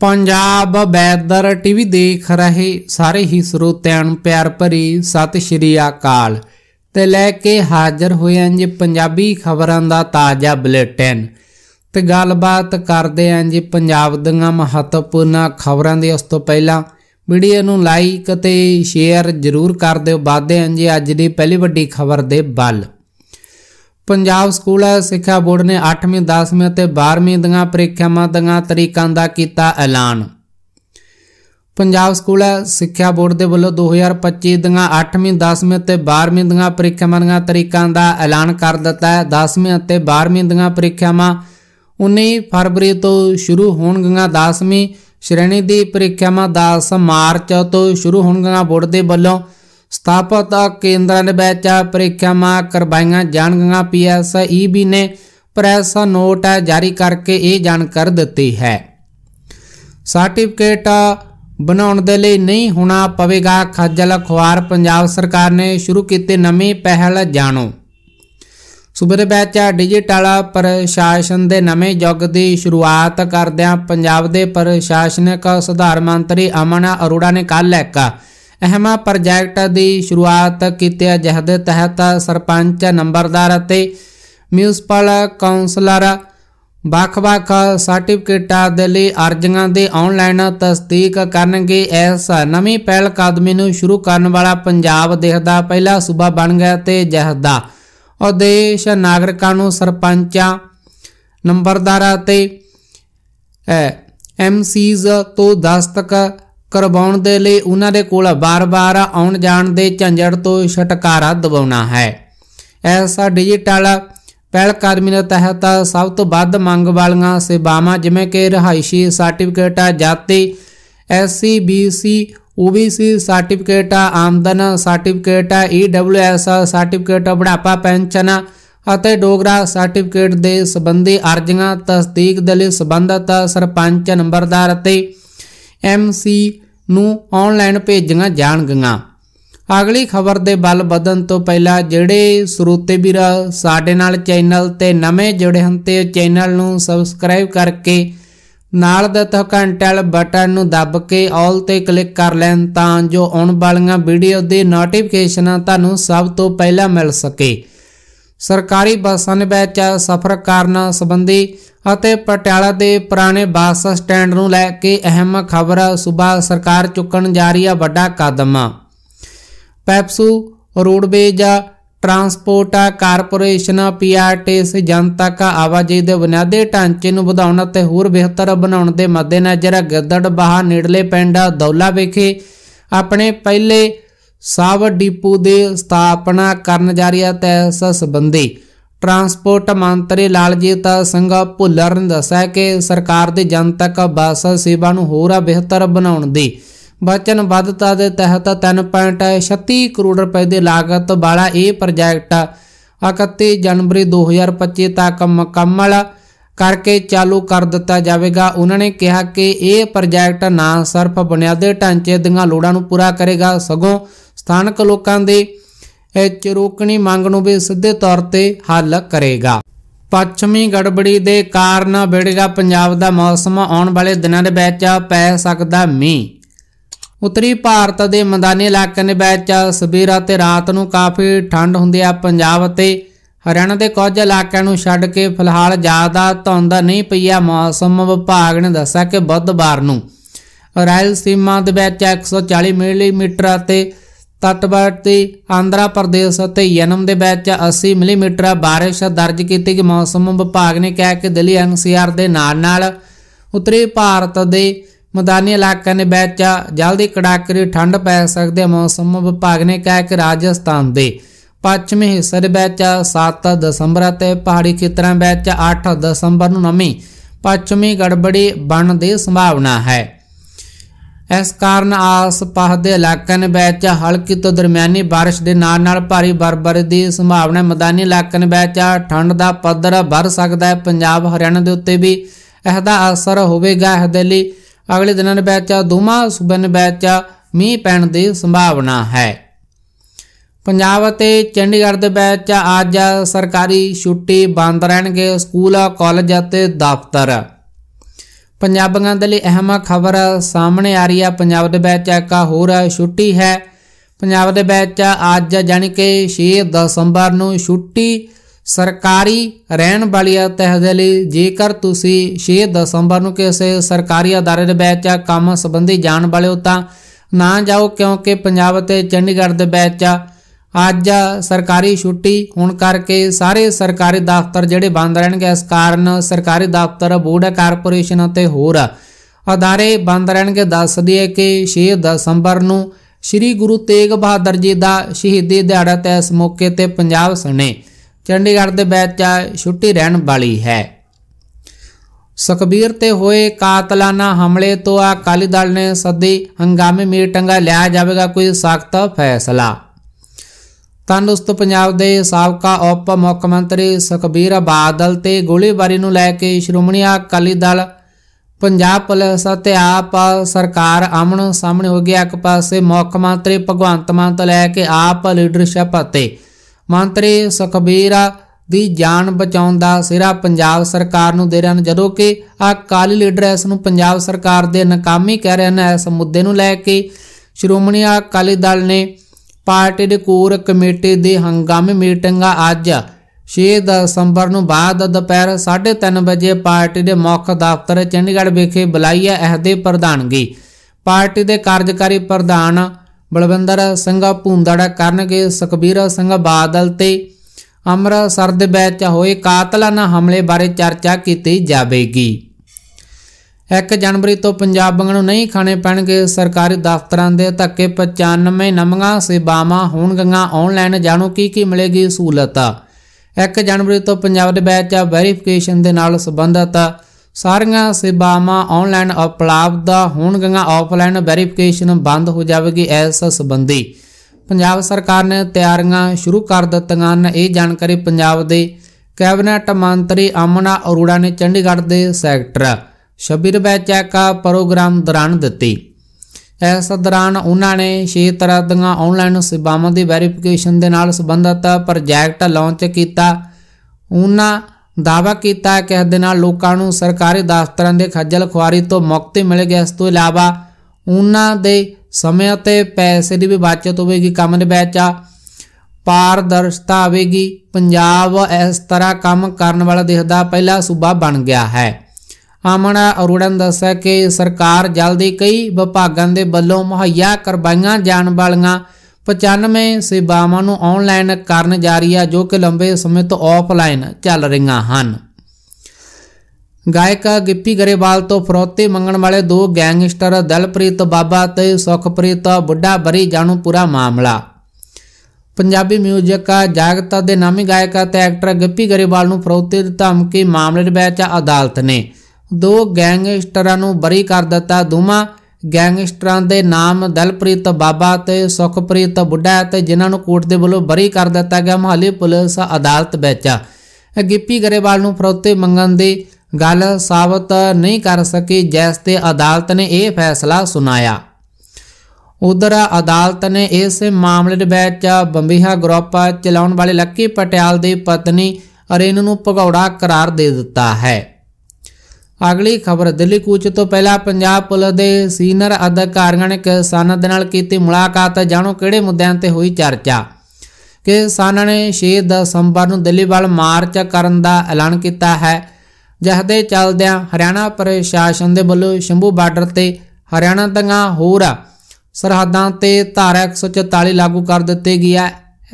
Punjab ਬੈਦਰ TV ਦੇਖ ਰਹੇ ਸਾਰੇ ਹੀ ਸਰੋਤਿਆਂ ਨੂੰ ਪਿਆਰ ਭਰੀ ਸਤਿ ਸ਼੍ਰੀ ਅਕਾਲ ਤੇ ਲੈ ਕੇ ਹਾਜ਼ਰ ਹੋਏ ਹਾਂ ਜੀ ਪੰਜਾਬੀ ਖਬਰਾਂ ਦਾ ਤਾਜ਼ਾ ਬੁਲੇਟਿਨ ਤੇ ਗੱਲਬਾਤ ਕਰਦੇ ਹਾਂ ਜੀ ਪੰਜਾਬ ਦੀਆਂ ਮਹੱਤਵਪੂਰਨ ਖਬਰਾਂ ਦੀ ਉਸ ਤੋਂ ਪਹਿਲਾਂ ਵੀਡੀਓ ਨੂੰ ਲਾਈਕ ਤੇ ਸ਼ੇਅਰ ਜ਼ਰੂਰ ਕਰ ਦਿਓ ਵਾਦੇ ਹਾਂ ਜੀ ਅੱਜ ਦੀ ਪਹਿਲੀ ਵੱਡੀ ਖਬਰ ਦੇ ਬਲ ਪੰਜਾਬ ਸਕੂਲ ਸਿੱਖਿਆ ਬੋਰਡ ਨੇ 8ਵੀਂ 10ਵੀਂ ਅਤੇ 12ਵੀਂ ਦੀਆਂ ਪ੍ਰੀਖਿਆਵਾਂ ਦੀਆਂ ਤਰੀਕਾਂ ਦਾ ਕੀਤਾ ਐਲਾਨ ਪੰਜਾਬ ਸਕੂਲ ਸਿੱਖਿਆ ਬੋਰਡ ਦੇ ਵੱਲੋਂ 2025 ਦੀਆਂ 8ਵੀਂ 10ਵੀਂ ਅਤੇ 12ਵੀਂ ਦੀਆਂ ਪ੍ਰੀਖਿਆਵਾਂ ਦੀਆਂ ਤਰੀਕਾਂ ਦਾ ਐਲਾਨ ਕਰ ਦਿੱਤਾ ਹੈ 10ਵੀਂ ਅਤੇ 12ਵੀਂ ਦੀਆਂ ਪ੍ਰੀਖਿਆਵਾਂ 19 ਫਰਵਰੀ ਤੋਂ ਸ਼ੁਰੂ ਹੋਣਗੀਆਂ 10ਵੀਂ ਸ਼੍ਰੇਣੀ ਦੀ ਪ੍ਰੀਖਿਆਵਾਂ 10 ਮਾਰਚ ਤੋਂ ਸ਼ੁਰੂ ਹੋਣਗੀਆਂ ਬੋਰਡ ਦੇ ਵੱਲੋਂ ਸਥਾਪਿਤ ਕੇਂਦਰਾਂ ਦੇ ਵਿੱਚ ਪ੍ਰੀਖਿਆਵਾਂ ਕਰਵਾਈਆਂ ਜਾਣਗੀਆਂ ਪੀਐਸਈਬੀ e ਨੇ ਪ੍ਰੈਸ ਨੋਟ ਜਾਰੀ ਕਰਕੇ ਇਹ ਜਾਣਕਾਰੀ ਦਿੱਤੀ ਹੈ ਸਰਟੀਫਿਕੇਟ ਬਣਾਉਣ ਦੇ ਲਈ ਨਹੀਂ ਹੋਣਾ ਪਵੇਗਾ ਖੱਜਲ ਖੁਆਰ ਪੰਜਾਬ ਸਰਕਾਰ ਨੇ ਸ਼ੁਰੂ ਕੀਤੇ ਨਵੀਂ ਪਹਿਲ ਜਾਣੋ ਸੂਬੇ ਦੇ ਵਿੱਚ ਡਿਜੀਟਲ ਪ੍ਰਸ਼ਾਸਨ ਦੇ ਨਵੇਂ ਯੁੱਗ ਦੀ ਸ਼ੁਰੂਆਤ ਕਰਦਿਆਂ ਪੰਜਾਬ ਦੇ ਪ੍ਰਸ਼ਾਸਨਿਕ ਸੁਧਾਰ ਮੰਤਰੀ ਅਮਨ ਅਰੋੜਾ ਨੇ ਕੱਲ੍ਹ ਇੱਕ ਅਹਿਮਾ ਪ੍ਰੋਜੈਕਟ ਦੀ ਸ਼ੁਰੂਆਤ ਕੀਤੇ ਜਿਹਦੇ ਤਹਿਤ ਸਰਪੰਚ ਨੰਬਰਦਾਰ ਅਤੇ ਮਿਊਨਿਸਪਲ ਕਾਉਂਸਲਰ ਵੱਖ-ਵੱਖ ਸਰਟੀਫਿਕੇਟਾਂ ਦੇ ਲਈ ਅਰਜ਼ੀਆਂ ਦੇ ਆਨਲਾਈਨ ਤਸਦੀਕ ਕਰਨਗੇ ਇਸ ਨਵੀਂ ਪਹਿਲ ਕਦਮੀ ਨੂੰ ਸ਼ੁਰੂ ਕਰਨ ਵਾਲਾ ਪੰਜਾਬ ਦੇਖਦਾ ਪਹਿਲਾ ਸੂਬਾ ਬਣ ਗਿਆ ਤੇ ਜਿਸ ਦਾ ਉਦੇਸ਼ ਨਾਗਰਿਕਾਂ ਨੂੰ ਸਰਪੰਚਾਂ ਨੰਬਰਦਾਰਾਂ ਤੇ ਐਮਸੀਜ਼ ਤੋਂ ਦਸਤਕ ਕਰਵਾਉਣ ਦੇ ਲਈ ਉਹਨਾਂ ਦੇ ਕੋਲ ਬਾਰ-ਬਾਰ ਆਉਣ ਜਾਣ ਦੇ ਝੰਜੜ ਤੋਂ ਛਟਕਾਰਾ ਦਿਵਾਉਣਾ ਹੈ ਐਸਾ ਡਿਜੀਟਲ ਪਹਿਲ ਕਦਮੀ ਦੇ ਤਹਿਤ ਸਭ ਤੋਂ ਵੱਧ ਮੰਗ ਵਾਲੀਆਂ ਸੇਵਾਵਾਂ ਜਿਵੇਂ ਕਿ ਰਹਾਇਸ਼ੀ ਸਰਟੀਫਿਕੇਟ ਜਾਤੀ ਐਸਸੀ ਬੀਸੀ ਓਬੀਸੀ ਸਰਟੀਫਿਕੇਟ ਆਮਦਨ ਸਰਟੀਫਿਕੇਟ ਈਡਬਲਯੂਐਸ ਸਰਟੀਫਿਕੇਟ ਬੁਢਾਪਾ ਪੈਨਸ਼ਨ ਅਤੇ ਡੋਗਰਾ ਸਰਟੀਫਿਕੇਟ ਦੇ ਸੰਬੰਧੀ ਅਰਜ਼ੀਆਂ ਤਸਦੀਕ ਦੇ ਲਈ ਸੰਬੰਧਤ ਸਰਪੰਚ ਨੰਬਰਦਾਰ ਅਤੇ ਐਮਸੀ ਨੂੰ ਆਨਲਾਈਨ ਭੇਜੀਆਂ ਜਾਣਗੀਆਂ ਅਗਲੀ ਖਬਰ ਦੇ ਬਲ ਬਦਨ ਤੋਂ ਪਹਿਲਾਂ ਜਿਹੜੇ ਸਰੋਤੇ ਵੀਰ ਸਾਡੇ ਨਾਲ ਚੈਨਲ ਤੇ ਨਵੇਂ ਜੁੜੇ ਹਨ ਤੇ ਚੈਨਲ ਨੂੰ ਸਬਸਕ੍ਰਾਈਬ ਕਰਕੇ ਨਾਲ ਦਿੱਤਾ ਘੰਟੇ ਵਾਲੇ ਬਟਨ ਨੂੰ ਦਬ ਕੇ ਆਲ ਤੇ ਕਲਿੱਕ ਕਰ ਲੈਣ ਤਾਂ ਜੋ ਆਉਣ ਵਾਲੀਆਂ ਵੀਡੀਓ ਦੀ ਨੋਟੀਫਿਕੇਸ਼ਨਾਂ ਤੁਹਾਨੂੰ ਸਭ ਤੋਂ ਪਹਿਲਾਂ ਮਿਲ ਸਕੇ ਸਰਕਾਰੀ ਬੱਸਾਂ ਵਿੱਚ ਸਫ਼ਰ ਕਰਨ ਸੰਬੰਧੀ ਅਤੇ ਪਟਿਆਲਾ ਦੇ ਪੁਰਾਣੇ ਬੱਸ ਸਟੈਂਡ ਨੂੰ ਲੈ ਕੇ ਅਹਿਮ ਖਬਰ ਸੂਬਾ ਸਰਕਾਰ ਚੁੱਕਣ ਜਾ ਰਹੀ ਹੈ ਵੱਡਾ ਕਦਮ PEPSU roadways transport corporation PRTC ਜਨਤਕ ਆਵਾਜਾਈ ਦੇ ਬੁਨਿਆਦੀ ਢਾਂਚੇ ਨੂੰ ਵਧਾਉਣ ਅਤੇ ਹੋਰ ਬਿਹਤਰ ਬਣਾਉਣ ਦੇ ਮੱਦੇਨਜ਼ਰ ਬਾਹ ਨੇੜਲੇ ਪਿੰਡ ਦੌਲਾ ਵਿਖੇ ਆਪਣੇ ਪਹਿਲੇ ਸਬ ਡਿਪੂ ਦੇ ਸਥਾਪਨਾ ਕਰਨ ਜਾ ਰਿਹਾ ਤੈ ਸੰਬੰਧੀ ਟਰਾਂਸਪੋਰਟ ਮੰਤਰੀ ਲਾਲਜੀਤ ਸਿੰਘ ਭੁੱਲਰ ਨੇ ਦੱਸਿਆ ਕਿ ਸਰਕਾਰ ਜਨ ਜਨਤਕ ਬੱਸ ਸੇਵਾ ਨੂੰ ਹੋਰ ਬਿਹਤਰ ਬਣਾਉਣ ਦੀ ਵਚਨਬੱਧਤਾ ਦੇ ਤਹਿਤ 3.36 ਕਰੋੜ ਰੁਪਏ ਦੇ ਲਾਗਤ ਵਾਲਾ ਇਹ ਪ੍ਰੋਜੈਕਟ 31 ਜਨਵਰੀ 2025 ਤੱਕ ਮੁਕੰਮਲ ਕਰਕੇ ਚਾਲੂ ਕਰ ਦਿੱਤਾ ਜਾਵੇਗਾ ਉਹਨਾਂ ਨੇ ਕਿਹਾ ਕਿ ਇਹ ਪ੍ਰੋਜੈਕਟ ਨਾ ਸਿਰਫ ਬੁਨਿਆਦੀ ਢਾਂਚੇ ਦੀਆਂ ਲੋੜਾਂ ਨੂੰ ਪੂਰਾ ਕਰੇਗਾ ਸਗੋਂ ਸਥਾਨਕ ਲੋਕਾਂ ਦੇ ਇਹ ਰੋਕਣੀ ਮੰਗ ਨੂੰ ਵੀ ਸਿੱਧੇ ਤੌਰ ਤੇ ਹੱਲ ਕਰੇਗਾ ਪੱਛਮੀ ਗੜਬੜੀ ਦੇ ਕਾਰਨ ਬਿੜਗਾ ਪੰਜਾਬ ਦਾ ਮੌਸਮ ਆਉਣ ਵਾਲੇ ਦਿਨਾਂ ਦੇ ਵਿੱਚ ਪੈ ਸਕਦਾ ਮੀਂਹ ਉੱਤਰੀ ਭਾਰਤ ਦੇ ਮੈਦਾਨੀ ਇਲਾਕਿਆਂ ਦੇ ਵਿੱਚ ਸਵੇਰ ਅਤੇ ਰਾਤ ਨੂੰ ਕਾਫੀ ਠੰਡ ਹੁੰਦੀ ਆ ਪੰਜਾਬ ਅਤੇ ਹਰਿਆਣਾ ਦੇ ਕੁਝ ਇਲਾਕਿਆਂ ਨੂੰ ਛੱਡ ਕੇ ਫਿਲਹਾਲ ਜ਼ਿਆਦਾ ਧੁੰਦ ਨਹੀਂ ਪਈ ਆ ਮੌਸਮ ਵਿਭਾਗ ਨੇ ਦੱਸਿਆ ਕਿ ਬੁੱਧਵਾਰ ਨੂੰ ਰਾਇਲ ਸੀਮਾ ਦੇ ਵਿੱਚ 140 ਮਿਲੀਮੀਟਰ ਅਤੇ ਤਟਬਟ ਤੇ ਆਂਧਰਾ ਪ੍ਰਦੇਸ਼ ਅਤੇ ਯਨਮ ਦੇ ਵਿੱਚ 80 ਮਿਲੀਮੀਟਰ بارش ਦਰਜ ਕੀਤੀ ਗਈ ਮੌਸਮ ਵਿਭਾਗ ਨੇ ਕਿਹਾ ਕਿ ਦਿੱਲੀ ਐਨਸੀਆਰ ਦੇ ਨਾਲ-ਨਾਲ ਉੱਤਰੀ ਭਾਰਤ ਦੇ ਮੈਦਾਨੀ ਇਲਾਕਿਆਂ ਦੇ ਵਿੱਚ ਜਲਦੀ ਕੜਾਕਰੀ ਠੰਡ ਪੈ ਸਕਦੀ ਹੈ ਮੌਸਮ ਵਿਭਾਗ ਨੇ ਕਿਹਾ ਕਿ ਰਾਜਸਥਾਨ ਦੇ ਪੱਛਮੀ ਹਿੱਸੇ ਦੇ ਵਿੱਚ 7 ਦਸੰਬਰ ਅਤੇ ਪਹਾੜੀ ਖੇਤਰਾਂ ਵਿੱਚ 8 ਦਸੰਬਰ ਨੂੰ ਨਮੀ ਪੱਛਮੀ ਗੜਬੜੀ ਬਣਨ ਦੀ ਸੰਭਾਵਨਾ ਹੈ ਇਸ ਕਾਰਨ ਆਸ-ਪਾਸ ਦੇ ਇਲਾਕਿਆਂ ਵਿੱਚ ਹਲਕੀ ਤੋਂ ਦਰਮਿਆਨੀ بارش ਦੇ ਨਾਲ-ਨਾਲ ਭਾਰੀ ਬਰਬਰ ਦੀ ਸੰਭਾਵਨਾ ਮੈਦਾਨੀ ਇਲਾਕਿਆਂ ਵਿੱਚ ਠੰਡ ਦਾ ਪੱਧਰ ਵੱਧ ਸਕਦਾ ਹੈ ਪੰਜਾਬ ਹਰਿਆਣਾ ਦੇ ਉੱਤੇ ਵੀ ਇਸ ਦਾ ਅਸਰ ਹੋਵੇਗਾ ਇਸ ਦੇ ਲਈ ਅਗਲੇ ਦਿਨਾਂ ਵਿੱਚ ਦੋਵਾਂ ਸੂਬਿਆਂ ਵਿੱਚ ਮੀਂਹ ਪੈਣ ਦੀ ਸੰਭਾਵਨਾ ਹੈ ਪੰਜਾਬ ਅਤੇ ਚੰਡੀਗੜ੍ਹ ਦੇ ਵਿੱਚ ਅੱਜ ਸਰਕਾਰੀ ਛੁੱਟੀ ਬੰਦ ਰਹਿਣਗੇ ਸਕੂਲ ਕਾਲਜ ਅਤੇ ਦਫ਼ਤਰ ਪੰਜਾਬੀਆਂ ਦੇ ਲਈ ਅਹਿਮ ਖਬਰ ਸਾਹਮਣੇ ਆ ਰਹੀ ਆ ਪੰਜਾਬ ਦੇ ਵਿੱਚ ਇੱਕ ਹੋਰ ਛੁੱਟੀ ਹੈ ਪੰਜਾਬ ਦੇ ਵਿੱਚ ਅੱਜ ਜਾਨੀ ਕਿ 6 ਦਸੰਬਰ ਨੂੰ ਛੁੱਟੀ ਸਰਕਾਰੀ ਰਹਿਣ ਵਾਲੀ ਤਹਿ ਦੇ ਲਈ ਜੇਕਰ ਤੁਸੀਂ 6 ਦਸੰਬਰ ਨੂੰ ਕਿਸੇ ਸਰਕਾਰੀ ਅਦਾਰੇ ਦੇ ਵਿੱਚ ਕੰਮ ਸੰਬੰਧੀ ਜਾਣ ਵਾਲੇ ਹੋ ਤਾਂ ਨਾ ਜਾਓ ਕਿਉਂਕਿ ਪੰਜਾਬ ਤੇ ਚੰਡੀਗੜ੍ਹ ਦੇ ਵਿੱਚ ਅੱਜ ਸਰਕਾਰੀ ਛੁੱਟੀ ਹੋਣ ਕਰਕੇ ਸਾਰੇ ਸਰਕਾਰੀ ਦਫ਼ਤਰ ਜਿਹੜੇ ਬੰਦ ਰਹਿਣਗੇ ਇਸ ਕਾਰਨ ਸਰਕਾਰੀ ਦਫ਼ਤਰ ਬੋਰਡ ਕਾਰਪੋਰੇਸ਼ਨ ਅਤੇ ਹੋਰ ਅਦਾਰੇ ਬੰਦ ਰਹਿਣਗੇ ਦੱਸ ਦਈਏ ਕਿ 6 ਦਸੰਬਰ ਨੂੰ ਸ੍ਰੀ ਗੁਰੂ ਤੇਗ ਬਹਾਦਰ ਜੀ ਦਾ ਸ਼ਹੀਦੀ ਦਿਹਾੜਾ ਤੇ ਇਸ ਮੌਕੇ ਤੇ ਪੰਜਾਬ ਸਣੇ ਚੰਡੀਗੜ੍ਹ ਦੇ ਵਿੱਚ ਛੁੱਟੀ ਰਹਿਣ ਵਾਲੀ ਹੈ ਸੁਖਬੀਰ ਤੇ ਹੋਏ ਕਾਤਲਾਨਾ ਹਮਲੇ ਤੋਂ ਅਕਾਲੀ ਦਲ ਨੇ ਸੱਦੀ ਹੰਗਾਮੇ ਮੀਟਿੰਗਾਂ ਲਿਆ ਜਾਵੇਗਾ ਕੋਈ ਸਖਤ ਫੈਸਲਾ ਤਾਂ ਦੋਸਤੋ ਪੰਜਾਬ ਦੇ ਸਾਬਕਾ ਉਪ ਮੁੱਖ ਮੰਤਰੀ ਸੁਖਬੀਰ ਬਾਦਲ ਤੇ ਗੋਲੀਬਾਰੀ ਨੂੰ ਲੈ ਕੇ ਸ਼੍ਰੋਮਣੀ ਅਕਾਲੀ ਦਲ ਪੰਜਾਬ ਪੁਲਿਸ ਅਤੇ ਆਪ ਸਰਕਾਰ ਆਮਣ ਸਾਹਮਣੇ ਹੋ ਗਿਆ ਇੱਕ ਪਾਸੇ ਮੁੱਖ ਮੰਤਰੀ ਭਗਵੰਤ ਮਾਨ ਤੋਂ ਲੈ ਕੇ ਆਪ ਲੀਡਰਸ਼ਿਪ ਅਤੇ ਮੰਤਰੀ ਸੁਖਬੀਰ ਦੀ ਜਾਨ ਬਚਾਉਣ ਦਾ ਸਿਰਾ ਪੰਜਾਬ ਸਰਕਾਰ ਨੂੰ ਦੇ ਰਹੇ ਹਨ ਜਦੋਂ ਕਿ ਅਕਾਲੀ ਲੀਡਰ ਇਸ ਨੂੰ ਪੰਜਾਬ ਸਰਕਾਰ ਦੇ ਨਾਕਾਮੀ ਕਹਿ ਰਹੇ ਹਨ ਇਸ ਮੁੱਦੇ ਨੂੰ ਲੈ ਕੇ ਸ਼੍ਰੋਮਣੀ ਅਕਾਲੀ ਦਲ ਨੇ ਪਾਰਟੀ ਦੇ ਕੋਰ ਕਮੇਟੀ ਦੇ හංගම මීටංගා ਅੱਜ 6 ਦਸੰਬਰ ਨੂੰ ਬਾਅਦ ਦੁਪਹਿਰ 3:30 ਵਜੇ ਪਾਰਟੀ ਦੇ ਮੁੱਖ ਦਫ਼ਤਰ ਚੰਡੀਗੜ੍ਹ ਵਿਖੇ ਬੁਲਾਈ ਅਹਦੇ ਪ੍ਰਧਾਨਗੀ ਪਾਰਟੀ ਦੇ ਕਾਰਜਕਾਰੀ ਪ੍ਰਧਾਨ ਬਲਵਿੰਦਰ ਸਿੰਘ ਭੂੰਦੜਾ ਕਰਨਗੇ ਸੁਖਬੀਰ ਸਿੰਘ ਬਾਦਲ ਤੇ ਅੰਮ੍ਰਿਤਸਰ ਦੇ ਵਿੱਚ ਹੋਏ ਕਾਤਲਾਨਾ ਹਮਲੇ ਬਾਰੇ ਚਰਚਾ ਕੀਤੀ ਜਾਵੇਗੀ 1 ਜਨਵਰੀ ਤੋਂ ਪੰਜਾਬ ਨੂੰ ਨਹੀਂ ਖਾਣੇ ਪੈਣਗੇ ਸਰਕਾਰੀ ਦਫ਼ਤਰਾਂ ਦੇ ਧੱਕੇ 95 ਨਵੀਆਂ ਸੇਵਾਵਾਂ ਹੋਣਗੀਆਂ ਆਨਲਾਈਨ ਜਾਣੋ ਕੀ ਕੀ ਮਿਲੇਗੀ ਸਹੂਲਤ 1 ਜਨਵਰੀ ਤੋਂ ਪੰਜਾਬ ਦੇ ਵਿੱਚ ਵੈਰੀਫਿਕੇਸ਼ਨ ਦੇ ਨਾਲ ਸੰਬੰਧਤ ਸਾਰੀਆਂ ਸੇਵਾਵਾਂ ਆਨਲਾਈਨ ਉਪਲਬਧ ਹੋਣਗੀਆਂ ਆਫਲਾਈਨ ਵੈਰੀਫਿਕੇਸ਼ਨ ਬੰਦ ਹੋ ਜਾਵੇਗੀ ਇਸ ਸੰਬੰਧੀ ਪੰਜਾਬ ਸਰਕਾਰ ਨੇ ਤਿਆਰੀਆਂ ਸ਼ੁਰੂ ਕਰ ਦਿੱਤੀਆਂ ਹਨ ਇਹ ਜਾਣਕਾਰੀ ਪੰਜਾਬ ਦੇ ਕੈਬਨਿਟ ਮੰਤਰੀ ਅਮਨਾ ਅਰੋੜਾ ਨੇ ਚੰਡੀਗੜ੍ਹ ਦੇ ਸੈਕਟਰ ਸ਼ਬੀਰ ਬੈਚਕ ਪ੍ਰੋਗਰਾਮ ਦੌਰਾਨ ਦਿੱਤੀ ਇਸ ਦੌਰਾਨ ਉਹਨਾਂ ਨੇ 6 ਤਰ੍ਹਾਂ ਦੀਆਂ ਆਨਲਾਈਨ ਸੇਵਾਵਾਂ ਦੀ ਵੈਰੀਫਿਕੇਸ਼ਨ ਦੇ ਨਾਲ ਸੰਬੰਧਤ ਪ੍ਰੋਜੈਕਟ ਲਾਂਚ ਕੀਤਾ ਉਹਨਾਂ ਦਾਵਾ ਕੀਤਾ ਕਿ ਇਸ ਦੇ ਨਾਲ ਲੋਕਾਂ ਨੂੰ ਸਰਕਾਰੀ ਦਫ਼ਤਰਾਂ ਦੇ ਖੱਜਲ ਖੁਆਰੀ ਤੋਂ ਮੁਕਤੀ ਮਿਲੇਗੀ ਇਸ ਤੋਂ ਇਲਾਵਾ ਉਹਨਾਂ ਦੇ ਸਮੇਂ ਅਤੇ ਪੈਸੇ ਦੀ ਵੀ ਬਚਤ ਹੋਵੇਗੀ ਕੰਮ ਦੇ ਵਿੱਚ ਪਾਰਦਰਸ਼ਤਾ ਆਵੇਗੀ ਪੰਜਾਬ ਇਸ ਤਰ੍ਹਾਂ ਕੰਮ ਕਰਨ ਵਾਲਾ ਦੇਸ਼ ਦਾ ਪਹਿਲਾ ਸੂਬਾ ਬਣ ਗਿਆ ਹੈ ਆਮਣਾ ਅਰੁੜਨ ਦੱਸਿਆ ਕਿ ਸਰਕਾਰ ਜਲਦੀ ਕਈ ਵਿਭਾਗਾਂ ਦੇ ਵੱਲੋਂ ਮੁਹੱਈਆ ਕਰਵਾਈਆਂ ਜਾਣ ਵਾਲੀਆਂ 95 ਸੇਵਾਵਾਂ ਨੂੰ ਆਨਲਾਈਨ ਕਰਨ ਜਾ ਰਹੀ ਹੈ ਜੋ ਕਿ ਲੰਬੇ ਸਮੇਂ ਤੋਂ ਆਫਲਾਈਨ ਚੱਲ ਰਹੀਆਂ ਹਨ ਗਾਇਕ ਗਿੱਪੀ ਗਰੇਵਾਲ ਤੋਂ ਫਰੋਤੇ ਮੰਗਣ ਵਾਲੇ ਦੋ ਗੈਂਗਸਟਰ ਦਲਪ੍ਰੀਤ ਬਾਬਾ ਤੇ ਸੁਖਪ੍ਰੀਤ ਬੁੱਢਾ ਬਰੀ ਜਾਣੂ ਪੂਰਾ ਮਾਮਲਾ ਪੰਜਾਬੀ 뮤직 ਜਾਗਤਾ ਦੇ ਨਾਮੀ ਗਾਇਕ ਤੇ ਐਕਟਰ ਗਿੱਪੀ ਗਰੇਵਾਲ ਨੂੰ ਫਰੋਤੇ ਦੀ ਧਮਕੀ ਮਾਮਲੇ ਦੇ ਵਿੱਚ ਅਦਾਲਤ ਨੇ ਦੋ ਗੈਂਗਸਟਰਾਂ ਨੂੰ ਬਰੀ ਕਰ ਦਿੱਤਾ ਦੋਵਾਂ ਗੈਂਗਸਟਰਾਂ ਦੇ ਨਾਮ ਦਲਪ੍ਰੀਤ ਬਾਬਾ ਤੇ ਸੁਖਪ੍ਰੀਤ ਬੁੱਢਾ ਤੇ ਜਿਨ੍ਹਾਂ ਨੂੰ ਕੋਰਟ ਦੇ ਵੱਲੋਂ ਬਰੀ ਕਰ ਦਿੱਤਾ ਗਿਆ ਮਹਾਲੀ ਪੁਲਿਸ ਅਦਾਲਤ ਵਿੱਚ ਗਿੱਪੀ ਗਰੇਵਾਲ ਨੂੰ ਫਰੋਤੇ ਮੰਗਣ ਦੀ ਗੱਲ ਸਾਬਤ ਨਹੀਂ ਕਰ ਸਕੀ ਜੈਸ ਤੇ ਅਦਾਲਤ ਨੇ ਇਹ ਫੈਸਲਾ ਸੁਣਾਇਆ ਉਧਰ ਅਦਾਲਤ ਨੇ ਇਸ ਮਾਮਲੇ ਦੇ ਵਿੱਚ ਬੰਬੀਹਾ ਗਰੁੱਪ ਚਲਾਉਣ ਵਾਲੇ ਲੱਕੀ ਪਟਿਆਲ ਦੀ ਪਤਨੀ ਅਰੇਨ ਨੂੰ ਭਗੌੜਾ ਕਰਾਰ ਦੇ ਦਿੱਤਾ ਹੈ ਅਗਲੀ ਖਬਰ ਦਿੱਲੀ ਕੂਚ ਤੋਂ ਪਹਿਲਾਂ ਪੰਜਾਬ ਪੁਲਿਸ ਦੇ ਸੀਨੀਅਰ ਅਧਿਕਾਰੀਆਂ ਨੇ ਕਿਸਾਨਾਂ ਦੇ ਨਾਲ ਕੀਤੀ ਮੁਲਾਕਾਤ ਜਾਣੋ ਕਿਹੜੇ ਮੁੱਦਿਆਂ ਤੇ ਹੋਈ ਚਰਚਾ ਕਿਸਾਨਾਂ ਨੇ 6 ਦਸੰਬਰ ਨੂੰ ਦਿੱਲੀ ਵੱਲ ਮਾਰਚ ਕਰਨ ਦਾ ਐਲਾਨ ਕੀਤਾ ਹੈ ਜਹਦੇ ਚੱਲਦਿਆਂ ਹਰਿਆਣਾ ਪ੍ਰਸ਼ਾਸਨ ਦੇ ਵੱਲੋਂ ਸ਼ੰਭੂ ਬਾਰਡਰ ਤੇ ਹਰਿਆਣਾ ਦੀਆਂ ਹੋਰ ਸਰਹੱਦਾਂ ਤੇ ਧਾਰਾ 144 ਲਾਗੂ ਕਰ ਦਿੱਤੀ ਗਈ ਹੈ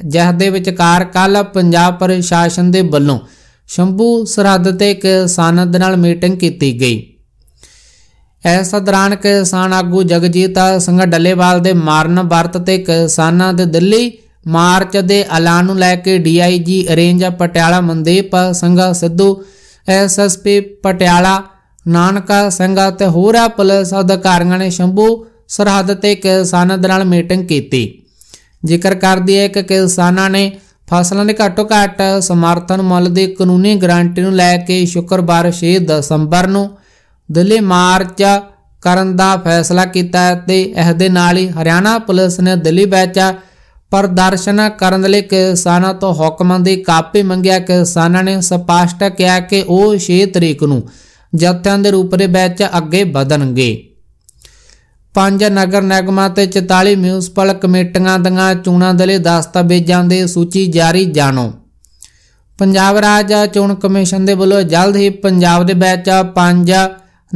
ਜਹਦੇ ਵਿਚਕਾਰ ਕੱਲ ਪੰਜਾਬ ਪ੍ਰਸ਼ਾਸਨ ਦੇ ਵੱਲੋਂ ਸ਼ੰਭੂ ਸਰਹੱਦ ਤੇ ਇੱਕ ਨਾਲ ਮੀਟਿੰਗ ਕੀਤੀ ਗਈ ਐਸ ਦੌਰਾਨ ਕਿਸਾਨ ਆਗੂ ਜਗਜੀਤ ਸਿੰਘ ਡੱਲੇਵਾਲ ਦੇ ਮਾਰਨ ਵਰਤ ਤੇ ਕਿਸਾਨਾਂ ਦੇ ਦਿੱਲੀ ਮਾਰਚ ਦੇ ਐਲਾਨ ਨੂੰ ਲੈ ਕੇ DIG range Patiala Mandeep Singh Sidhu SSP Patiala Nanak Singh ਤੇ ਆ ਪੁਲਿਸ ਅਧਿਕਾਰੀਆਂ ਨੇ ਸ਼ੰਭੂ ਸਰਹੱਦ ਤੇ ਕਿਸਾਨਾਂ ਨਾਲ ਮੀਟਿੰਗ ਕੀਤੀ ਜ਼ਿਕਰ ਕਰਦੀ ਹੈ ਕਿ ਕਿਸਾਨਾਂ ਨੇ ਫਸਲਾਂ ਦੇ ਘੱਟੋ ਘੱਟ ਸਮਰਥਨ ਮੁੱਲ ਦੇ ਕਾਨੂੰਨੀ ਗਾਰੰਟੀ ਨੂੰ ਲੈ ਕੇ ਸ਼ੁੱਕਰਵਾਰ 6 ਦਸੰਬਰ ਨੂੰ ਦਿੱਲੀ ਮਾਰਚ ਕਰਨ ਦਾ ਫੈਸਲਾ ਕੀਤਾ ਤੇ ਇਸ ਦੇ ਨਾਲ ਹੀ ਹਰਿਆਣਾ ਪੁਲਿਸ ਨੇ ਦਿੱਲੀ ਵਿੱਚ ਪ੍ਰਦਰਸ਼ਨ ਕਰਨ ਲਈ ਕਿਸਾਨਾਂ ਤੋਂ ਹੁਕਮਾਂ ਦੀ ਕਾਪੀ ਮੰਗਿਆ ਕਿਸਾਨਾਂ ਨੇ ਸਪਸ਼ਟ ਕਿਹਾ ਕਿ ਉਹ 6 ਤਰੀਕ ਨੂੰ ਜੱਥਿਆਂ ਦੇ ਰੂਪ ਦੇ ਵਿੱਚ ਅੱਗੇ ਵਧਣਗੇ ਪੰਜ ਨਗਰ ਨਿਗਮਾਂ ਤੇ 44 ਮਿਊਂਸਪਲ ਕਮੇਟੀਆਂ ਦੀਆਂ ਚੋਣਾਂ ਦੇ ਲਈ ਦਸਤਾਵੇਜ਼ਾਂ ਦੀ ਸੂਚੀ ਜਾਰੀ ਜਾਣੋ ਪੰਜਾਬ ਰਾਜ ਚੋਣ ਕਮਿਸ਼ਨ ਦੇ ਵੱਲੋਂ ਜਲਦ ਹੀ ਪੰਜਾਬ ਦੇ ਵਿੱਚ ਪੰਜ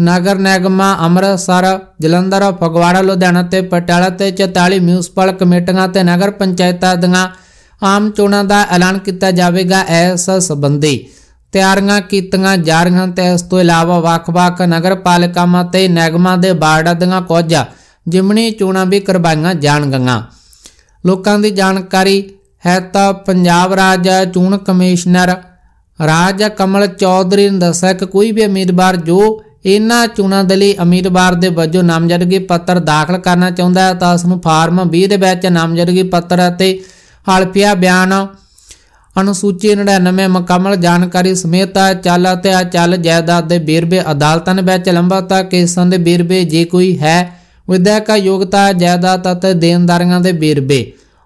ਨਗਰ ਨਿਗਮਾਂ ਅੰਮ੍ਰਿਤਸਰ ਜਲੰਧਰ ਫਗਵਾੜਾ ਲੁਧਿਆਣਾ ਤੇ ਪਟਿਆਲਾ ਤੇ 44 ਮਿਊਂਸਪਲ ਕਮੇਟੀਆਂ ਤੇ ਨਗਰ ਪੰਚਾਇਤਾਂ ਦੀਆਂ ਆਮ ਚੋਣਾਂ ਦਾ ਐਲਾਨ ਕੀਤਾ ਜਾਵੇਗਾ ਇਸ ਸੰਬੰਧੀ ਤਿਆਰੀਆਂ ਕੀਤੀਆਂ ਜਾ ਰਹੀਆਂ ਤੇ ਇਸ ਤੋਂ ਇਲਾਵਾ ਵੱਖ-ਵੱਖ ਨਗਰਪਾਲਿਕਾਵਾਂ ਤੇ ਨਿਗਮਾਂ ਦੇ ਬਾਰਡਾਂ ਦੀਆਂ ਕੁਝ ਜਿਮਣੀ ਚੋਣਾਂ ਵੀ ਕਰਵਾਈਆਂ ਜਾਣਗੀਆਂ ਲੋਕਾਂ ਦੀ ਜਾਣਕਾਰੀ ਹੈ ਤਾਂ ਪੰਜਾਬ ਰਾਜ ਚੋਣ ਕਮਿਸ਼ਨਰ ਰਾਜ ਕਮਲ ਚੌਧਰੀ ਨੇ ਦੱਸਿਆ ਕਿ ਕੋਈ ਵੀ ਉਮੀਦਵਾਰ ਜੋ ਇਹਨਾਂ ਚੋਣਾਂ ਦੇ ਲਈ ਉਮੀਦਵਾਰ ਦੇ ਵਜੋਂ ਨਾਮਜ਼ਦਗੀ ਪੱਤਰ ਦਾਖਲ ਕਰਨਾ ਚਾਹੁੰਦਾ ਹੈ ਤਾਂ ਉਸ ਨੂੰ ਫਾਰਮ 20 ਦੇ ਵਿੱਚ ਨਾਮਜ਼ਦਗੀ ਪੱਤਰ ਅਤੇ ਹਲਫੀਆ ਬਿਆਨ ਅਨੁਸੂਚੀ 99 ਮੁਕੰਮਲ ਜਾਣਕਾਰੀ ਸਮੇਤ ਚੱਲ ਅਤੇ ਅਚਲ ਜਾਇਦਾਦ ਦੇ ਬੇਰਬੇ ਅਦਾਲਤਾਂ ਵਿੱਚ ਲੰਬਾਤਾ ਕੇਸਾਂ ਦੇ ਬੇਰਬੇ ਜੇ ਕੋਈ ਹੈ ਵਿਦਿਅਕ ਯੋਗਤਾ ਜਾਇਦਾਦ ਅਤੇ ਦੇਣਦਾਰੀਆਂ ਦੇ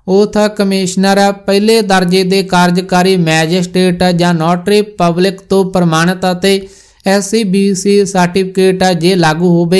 ਉਹ ਤਾਂ ਕਮਿਸ਼ਨਰ ਪਹਿਲੇ ਦਰਜੇ ਦੇ ਕਾਰਜਕਾਰੀ ਮੈਜਿਸਟ੍ਰੇਟ ਜਾਂ ਨੋਟਰੀ ਪਬਲਿਕ ਤੋਂ ਪ੍ਰਮਾਣਿਤ ਅਤੇ ਐਸਸੀਬੀਸੀ ਸਰਟੀਫਿਕੇਟ ਜੇ ਲਾਗੂ ਹੋਵੇ